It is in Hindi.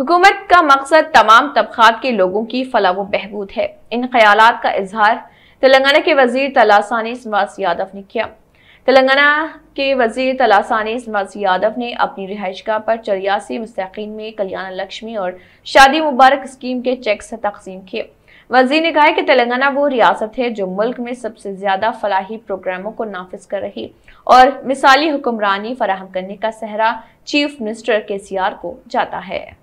हुकूमत का मकसद तमाम तबकात के लोगों की फलाह बहबूद है इन ख्याल का इजहार तेलंगाना के वजीर तलासानी श्रीवास यादव ने किया तेलंगाना के वजीर तलासानी श्रीवास यादव ने अपनी रिहाइशगाह पर चौरासी मुस्किन में कल्याण लक्ष्मी और शादी मुबारक स्कीम के चेक से तकसीम किए वजीर ने कहा कि तेलंगाना वो रियासत है जो मुल्क में सबसे ज्यादा फलाही प्रोग्रामों को नाफिज कर रही और मिसाली हुक्मरानी फराहम करने का सहरा चीफ मिनिस्टर के को जाता है